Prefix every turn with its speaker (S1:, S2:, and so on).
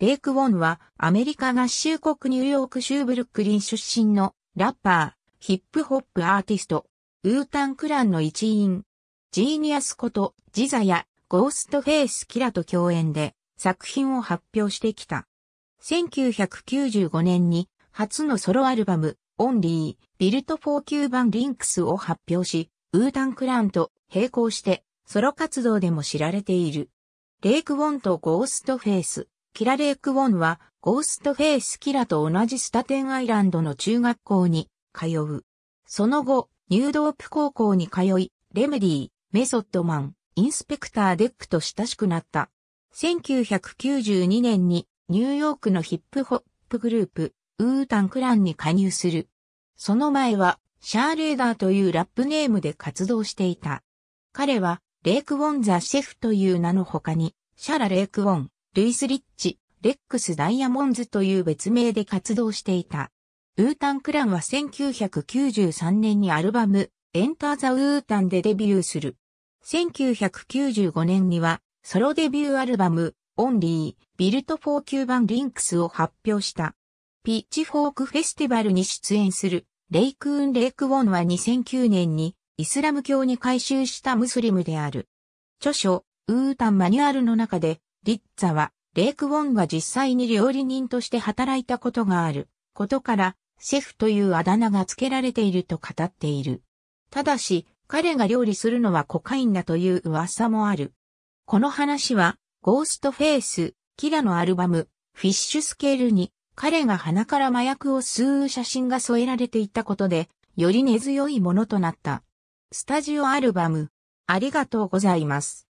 S1: レイク・ウォンはアメリカ合衆国ニューヨーク州ブルックリン出身のラッパー、ヒップホップアーティスト、ウータンクランの一員、ジーニアスことジザやゴーストフェイス・キラと共演で作品を発表してきた。1995年に初のソロアルバム、オンリー、ビルトフォーバ版リンクスを発表し、ウータンクランと並行してソロ活動でも知られている。レイク・ウォンとゴーストフェイス、キラレイク・ウォンは、ゴーストフェイス・キラと同じスタテンアイランドの中学校に通う。その後、ニュードープ高校に通い、レメディー、メソッドマン、インスペクター・デックと親しくなった。1992年にニューヨークのヒップホップグループ、ウータン・クランに加入する。その前は、シャーレーダーというラップネームで活動していた。彼は、レイク・ウォン・ザ・シェフという名の他に、シャラ・レイク・ウォン、ルイス・リッチ、レックス・ダイヤモンズという別名で活動していた。ウータン・クランは1993年にアルバム、エンター・ザ・ウータンでデビューする。1995年には、ソロデビューアルバム、オンリー、ビルト・フォー・キューバン・リンクスを発表した。ピッチフォークフェスティバルに出演する、レイクーン・レイク・ウォンは2009年に、イスラム教に改宗したムスリムである。著書、ウータンマニュアルの中で、リッツァは、レイク・ウォンが実際に料理人として働いたことがあることから、シェフというあだ名が付けられていると語っている。ただし、彼が料理するのはコカインだという噂もある。この話は、ゴーストフェイス、キラのアルバム、フィッシュスケールに、彼が鼻から麻薬を吸う写真が添えられていたことで、より根強いものとなった。スタジオアルバム、あり
S2: がとうございます。